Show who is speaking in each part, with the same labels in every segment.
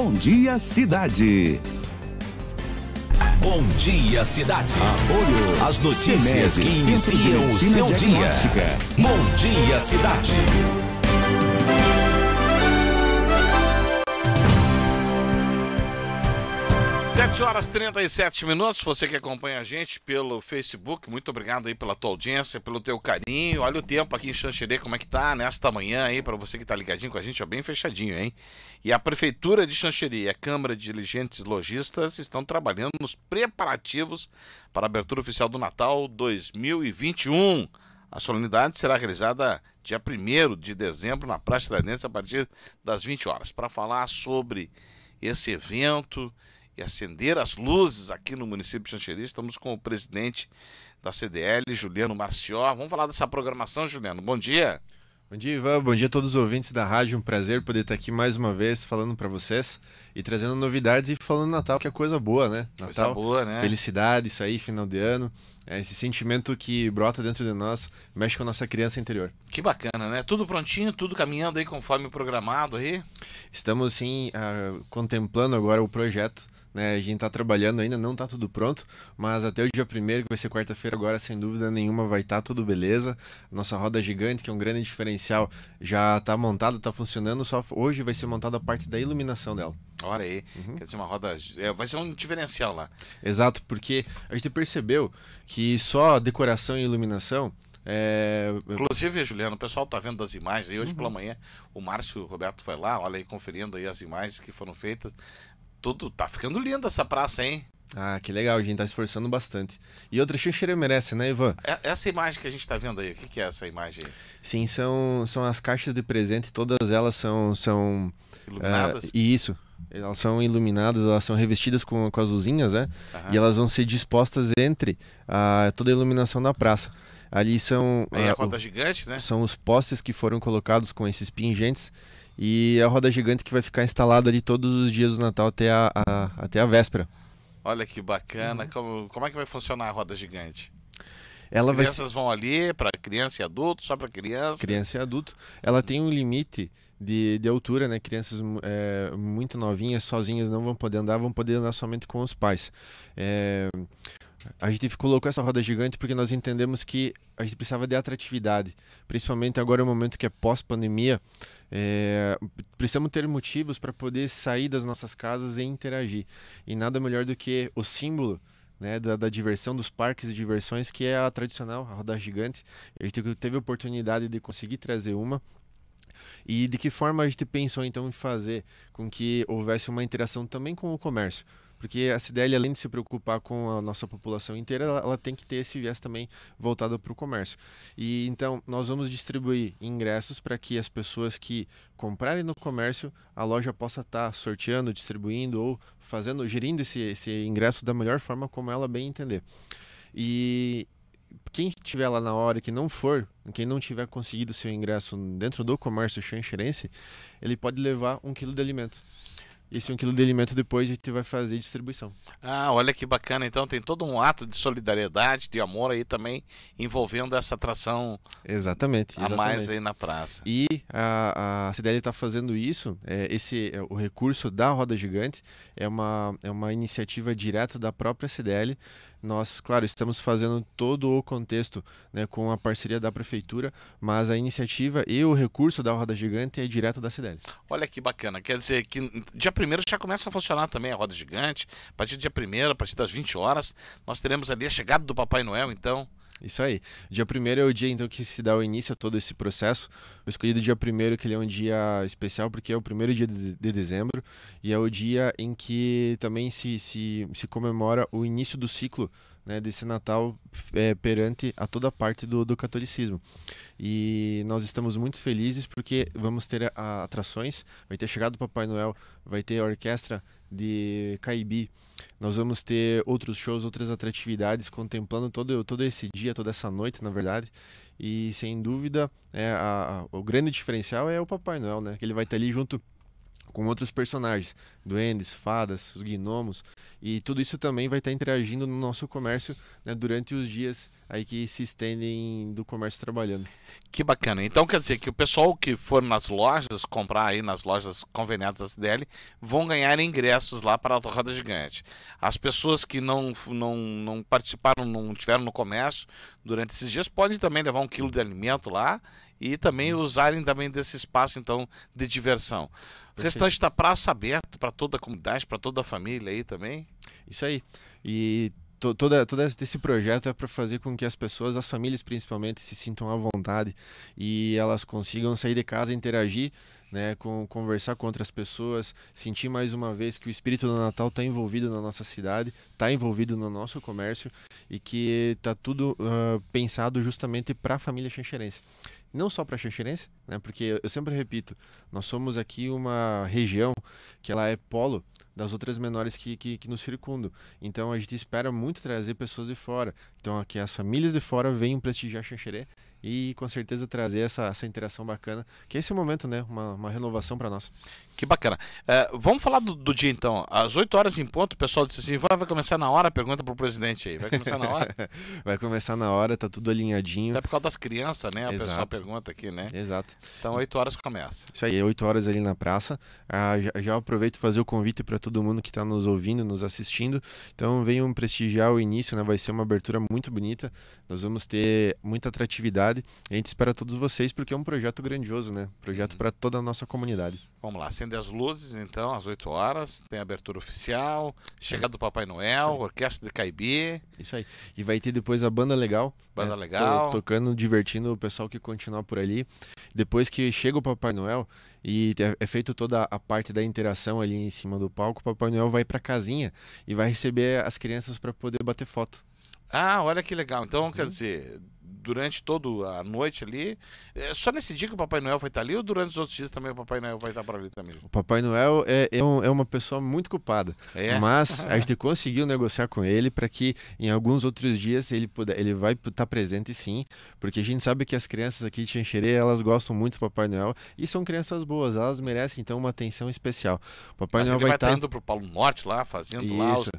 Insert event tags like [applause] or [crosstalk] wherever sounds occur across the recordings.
Speaker 1: Bom Dia Cidade. Bom Dia Cidade. Apoio. As notícias que iniciam o seu dia. Bom Dia Cidade. 7 horas 37 minutos, você que acompanha a gente pelo Facebook, muito obrigado aí pela tua audiência, pelo teu carinho. Olha o tempo aqui em Xanxerê, como é que tá nesta manhã aí, para você que tá ligadinho com a gente, é bem fechadinho, hein? E a Prefeitura de Xanxerê e a Câmara de Diligentes Lojistas estão trabalhando nos preparativos para a abertura oficial do Natal 2021. A solenidade será realizada dia 1 de dezembro na Praça da Tradense a partir das 20 horas. Para falar sobre esse evento e acender as luzes aqui no município de Xanxerê. Estamos com o presidente da CDL, Juliano Marció. Vamos falar dessa programação, Juliano. Bom dia.
Speaker 2: Bom dia, Ivan. Bom dia a todos os ouvintes da rádio. Um prazer poder estar aqui mais uma vez falando para vocês e trazendo novidades e falando Natal, que é coisa boa, né? Natal, coisa boa, né? Felicidade, isso aí, final de ano. É esse sentimento que brota dentro de nós, mexe com a nossa criança interior.
Speaker 1: Que bacana, né? Tudo prontinho, tudo caminhando aí conforme programado aí?
Speaker 2: Estamos, sim, uh, contemplando agora o projeto né? A gente está trabalhando ainda, não está tudo pronto, mas até o dia primeiro, que vai ser quarta-feira agora, sem dúvida nenhuma, vai estar tá tudo beleza. Nossa roda gigante, que é um grande diferencial, já está montada, está funcionando, só hoje vai ser montada a parte da iluminação dela.
Speaker 1: Olha aí, uhum. quer dizer, uma roda. É, vai ser um diferencial lá.
Speaker 2: Exato, porque a gente percebeu que só decoração e iluminação é... Inclusive,
Speaker 1: Juliano, o pessoal tá vendo as imagens aí. Hoje uhum. pela manhã, o Márcio Roberto foi lá, olha aí, conferindo aí as imagens que foram feitas. Tudo tá ficando lindo essa praça, hein?
Speaker 2: Ah, que legal, a gente tá esforçando bastante. E outra Xanxerê merece, né, Ivan?
Speaker 1: É, é essa imagem que a gente tá vendo aí, o que, que é essa imagem aí?
Speaker 2: Sim, são, são as caixas de presente, todas elas são. são iluminadas? e ah, isso. Elas são iluminadas, elas são revestidas com, com azuzinhas, né? Uhum. E elas vão ser dispostas entre a, toda a iluminação da praça. Ali são. Aí a ah, roda uh, gigante, né? São os postes que foram colocados com esses pingentes e é a roda gigante que vai ficar instalada ali todos os dias do Natal até a, a até a véspera.
Speaker 1: Olha que bacana. Uhum. Como, como é que vai funcionar a roda gigante?
Speaker 2: Ela As crianças ser...
Speaker 1: vão ali para criança e adulto, só para criança? Criança
Speaker 2: e adulto. Ela tem um limite de, de altura, né? Crianças é, muito novinhas, sozinhas, não vão poder andar, vão poder andar somente com os pais. É a gente colocou essa roda gigante porque nós entendemos que a gente precisava de atratividade, principalmente agora é um momento que é pós-pandemia. É, precisamos ter motivos para poder sair das nossas casas e interagir. E nada melhor do que o símbolo né, da, da, diversão, dos parques de diversões, que é a tradicional, a roda gigante. A gente teve a oportunidade de conseguir trazer uma. E de que forma a gente pensou então em fazer com que houvesse uma interação também com o comércio? Porque a CDL, além de se preocupar com a nossa população inteira, ela, ela tem que ter esse viés também voltado para o comércio. E então, nós vamos distribuir ingressos para que as pessoas que comprarem no comércio, a loja possa estar tá sorteando, distribuindo ou fazendo, gerindo esse, esse ingresso da melhor forma como ela bem entender. E quem estiver lá na hora que não for, quem não tiver conseguido seu ingresso dentro do comércio xanxerense, ele pode levar um quilo de alimento esse é um quilo de alimento depois a gente vai fazer distribuição.
Speaker 1: Ah, olha que bacana. Então tem todo um ato de solidariedade, de amor aí também envolvendo essa atração
Speaker 2: exatamente, exatamente. a mais aí na praça. E a, a CDL está fazendo isso. É, esse é, o recurso da Roda Gigante é uma, é uma iniciativa direta da própria CDL. Nós, claro, estamos fazendo todo o contexto né, com a parceria da prefeitura, mas a iniciativa e o recurso da Roda Gigante é direto da CDL.
Speaker 1: Olha que bacana. Quer dizer que 1 já começa a funcionar também a roda gigante. A partir do dia 1 a partir das 20 horas, nós teremos ali a chegada do Papai Noel, então.
Speaker 2: Isso aí. Dia 1 é o dia então que se dá o início a todo esse processo. Eu escolhi do dia 1 que ele é um dia especial porque é o primeiro dia de, de dezembro e é o dia em que também se, se, se comemora o início do ciclo né, desse Natal é, perante a toda parte do, do, catolicismo. E nós estamos muito felizes porque vamos ter a, atrações, vai ter chegado o Papai Noel, vai ter a orquestra de Caibi, nós vamos ter outros shows, outras atratividades, contemplando todo, todo esse dia, toda essa noite, na verdade. E sem dúvida, é, a, a, o grande diferencial é o Papai Noel, né? Que ele vai estar ali junto com outros personagens, duendes, fadas, os gnomos, e tudo isso também vai estar interagindo no nosso comércio né, durante os dias aí que se estendem do comércio trabalhando. Que bacana. Então quer dizer que o pessoal que for nas lojas comprar aí nas lojas conveniadas
Speaker 1: da CDL vão ganhar ingressos lá para a Torrada Gigante. As pessoas que não, não, não participaram, não tiveram no comércio durante esses dias podem também levar um quilo de alimento lá e também usarem também desse espaço então de diversão. O restante da tá praça aberto para toda a comunidade, para toda a família aí também.
Speaker 2: Isso aí. E toda todo esse projeto é para fazer com que as pessoas, as famílias principalmente, se sintam à vontade e elas consigam sair de casa, interagir, né, com, conversar com outras pessoas, sentir mais uma vez que o espírito do Natal está envolvido na nossa cidade, está envolvido no nosso comércio e que está tudo uh, pensado justamente para a família chancherense não só para Xanxerense, né? Porque eu sempre repito, nós somos aqui uma região que ela é polo das outras menores que, que, que nos circundam. Então a gente espera muito trazer pessoas de fora. Então aqui as famílias de fora venham prestigiar Xanxerê e com certeza trazer essa, essa interação bacana, que é esse momento, né? Uma, uma renovação para nós. Que bacana. É, vamos falar do, do, dia então. Às 8 horas em ponto, o pessoal disse assim: vai, vai começar na hora? Pergunta pro
Speaker 1: presidente aí. Vai começar na hora?
Speaker 2: [laughs] vai começar na hora, tá tudo alinhadinho. Até por causa
Speaker 1: das crianças, né? A Exato. pessoa pergunta aqui, né? Exato. Então, 8 horas começa.
Speaker 2: Isso aí, 8 horas ali na praça. Ah, já, já aproveito fazer o convite para todo mundo que está nos ouvindo, nos assistindo. Então, venham prestigiar o início, né? Vai ser uma abertura muito bonita. Nós vamos ter muita atratividade comunidade. a gente espera todos vocês porque é um projeto grandioso, né? Projeto uhum. para toda a nossa comunidade.
Speaker 1: Vamos lá, acende as luzes então às 8 horas, tem abertura oficial, chegada do Papai Noel, orquestra de
Speaker 2: Caibi. Isso aí. E vai ter depois a banda legal. Né? Banda legal. tocando, divertindo o pessoal que continuar por ali. Depois que chega o Papai Noel e é feito toda a parte da interação ali em cima do palco, o Papai Noel vai para casinha e vai receber as crianças para poder bater foto.
Speaker 1: Ah, olha que legal. Então, uhum. quer dizer, durante toda a noite ali. É só nesse dia que o Papai Noel vai estar tá ali ou durante os outros dias também o Papai Noel vai estar tá para ali também? O
Speaker 2: Papai Noel é, é, um, é uma pessoa muito culpada. É? [laughs] Mas a gente conseguiu negociar com ele para que em alguns outros dias ele puder, ele vai estar tá presente sim, porque a gente sabe que as crianças aqui de Xanxerê, elas gostam muito do Papai Noel e são crianças boas, elas merecem então uma atenção especial. O Papai Mas Noel vai estar indo
Speaker 1: para o Paulo Norte lá, fazendo Isso. lá os,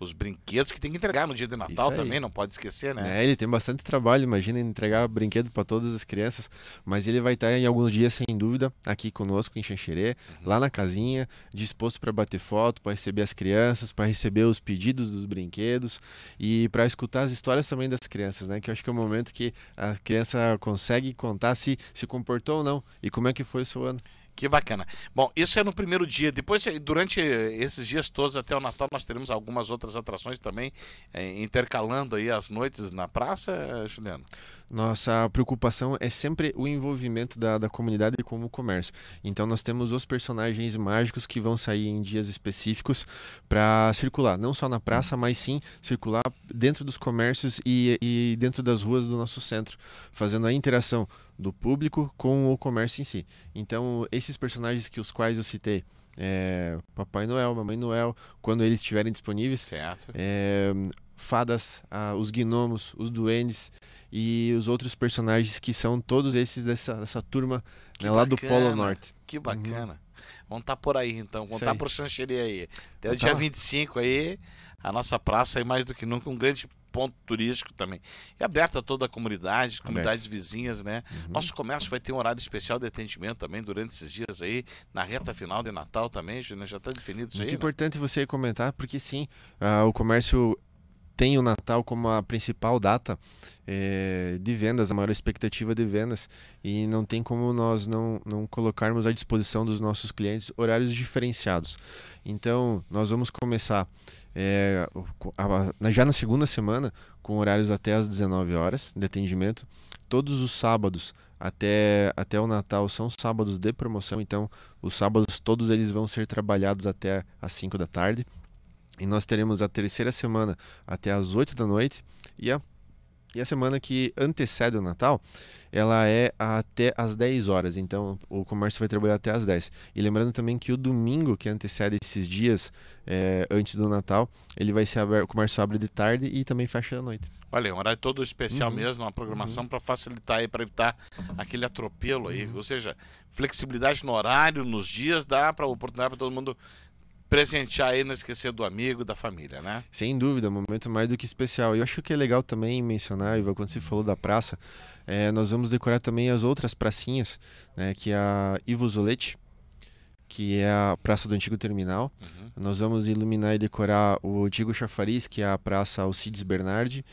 Speaker 1: os, brinquedos que tem que entregar no dia de Natal também, não pode esquecer, né? É, ele
Speaker 2: tem bastante trabalho, imagina imagina entregar brinquedo para todas as crianças, mas ele vai estar tá em alguns dias, sem dúvida, aqui conosco em Xanxerê, uhum. lá na casinha, disposto para bater foto, para receber as crianças, para receber os pedidos dos brinquedos e para escutar as histórias também das crianças, né? Que eu acho que é o um momento que a criança consegue contar se se comportou ou não e como é que foi o seu ano.
Speaker 1: Que bacana. Bom, isso é no primeiro dia. Depois, eh, durante eh, esses dias todos até o Natal, nós teremos algumas outras atrações também, eh, intercalando aí as noites na praça,
Speaker 2: eh, Juliano? nossa preocupação é sempre o envolvimento da, da comunidade com o comércio. Então nós temos os personagens mágicos que vão sair em dias específicos para circular, não só na praça, mas sim circular dentro dos comércios e, e dentro das ruas do nosso centro, fazendo a interação do público com o comércio em si. Então esses personagens que os quais eu citei é, Papai Noel, Mamãe Noel, quando eles estiverem disponíveis. Certo. É, fadas, ah, os gnomos, os duendes e os outros personagens que são todos esses dessa, dessa turma né, lá do Polo Norte.
Speaker 1: Que uhum. bacana. Uhum. Vamos estar tá por aí então, vamos estar tá por Xanxerê aí. Até o tá. dia 25 aí, a nossa praça é mais do que nunca um grande ponto turístico também. E aberta a toda a comunidade, comunidades aberta. vizinhas, né? Uhum. Nosso comércio vai ter um horário especial de atendimento também durante esses dias aí, na reta final de Natal também, já está definido isso Muito aí. Muito né?
Speaker 2: importante né? você comentar, porque sim, uh, o comércio tem o Natal como a principal data é, de vendas, a maior expectativa de vendas, e não tem como nós não, não colocarmos à disposição dos nossos clientes horários diferenciados. Então, nós vamos começar é, já na segunda semana com horários até as 19 horas de atendimento. Todos os sábados até, até o Natal são sábados de promoção, então os sábados todos eles vão ser trabalhados até às 5 da tarde. E nós teremos a terceira semana até as 8 da noite e a e a semana que antecede o Natal, ela é até as 10 horas. Então, o comércio vai trabalhar até as 10. E lembrando também que o domingo que antecede esses dias é, antes do Natal, ele vai ser aberto, o comércio abre de tarde e também fecha à noite.
Speaker 1: Olha, é um horário todo especial uhum. mesmo, uma programação uhum. para facilitar e para evitar aquele atropelo aí. Uhum. Ou seja, flexibilidade no horário, nos dias, dá para oportunidade para todo mundo presentear e não esquecer do amigo, da família, né?
Speaker 2: Sem dúvida, um momento mais do que especial. E eu acho que é legal também mencionar, Ivan, quando você falou da praça, é, nós vamos decorar também as outras pracinhas, né, que é a Ivo Zolete, que é a praça do antigo terminal. Uhum. Nós vamos iluminar e decorar o antigo chafariz, que é a praça Alcides Bernardi,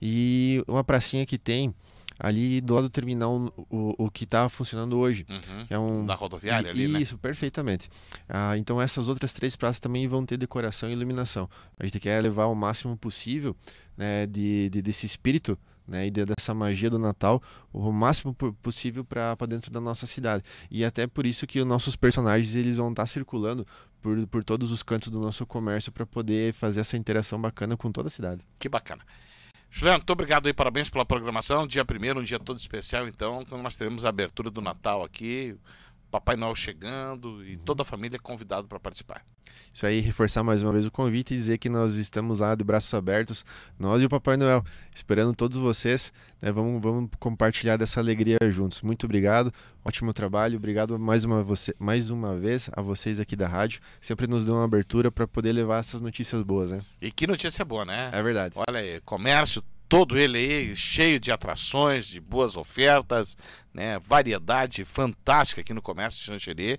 Speaker 2: e uma pracinha que tem ali do lado do terminal, o, o que está funcionando hoje. Uhum. É um... Da rodoviária e, ali, né? Isso, perfeitamente. Ah, então essas outras três praças também vão ter decoração e iluminação. A gente quer levar o máximo possível né, de, de desse espírito né, e dessa magia do Natal o máximo possível para dentro da nossa cidade. E até por isso que os nossos personagens eles vão estar tá circulando por, por todos os cantos do nosso comércio para poder fazer essa interação bacana com toda a cidade. Que
Speaker 1: bacana. Juliano, muito obrigado aí, parabéns pela programação. Dia primeiro, um dia todo especial, então, quando nós teremos a abertura do Natal aqui. Papai Noel chegando e uhum. toda a família é convidada para participar.
Speaker 2: Isso aí, reforçar mais uma vez o convite e dizer que nós estamos lá de braços abertos, nós e o Papai Noel, esperando todos vocês. Né? Vamos, vamos compartilhar dessa alegria juntos. Muito obrigado, ótimo trabalho, obrigado mais uma, você, mais uma vez a vocês aqui da rádio, sempre nos dão uma abertura para poder levar essas notícias boas. Né?
Speaker 1: E que notícia boa, né? É verdade. Olha aí, comércio todo ele aí cheio de atrações, de boas ofertas, né? Variedade fantástica aqui no comércio de Xanxerê.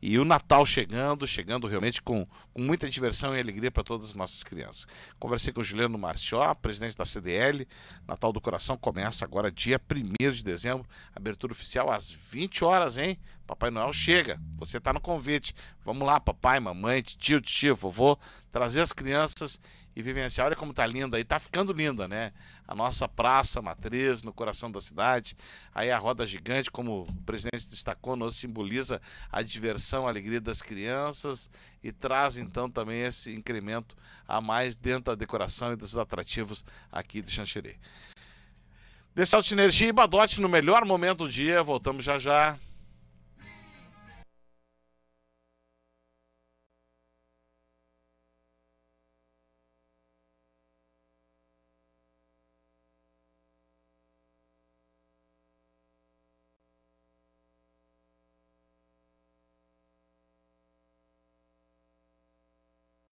Speaker 1: E o Natal chegando, chegando realmente com, com muita diversão e alegria para todas as nossas crianças. Conversei com o Juliano Marció, presidente da CDL. Natal do Coração começa agora, dia 1 de dezembro. Abertura oficial às 20 horas, hein? Papai Noel chega, você está no convite. Vamos lá, papai, mamãe, tio, tio, vovô, trazer as crianças e vivenciar. Olha como tá linda aí, tá ficando linda, né? a nossa praça matriz, no coração da cidade. Aí a roda gigante, como o presidente destacou, nos simboliza a diversão, a alegria das crianças e traz então também esse incremento a mais dentro da decoração e dos atrativos aqui de Xanxerê. Dessalto Energia e Badote no melhor momento do dia. Voltamos já já.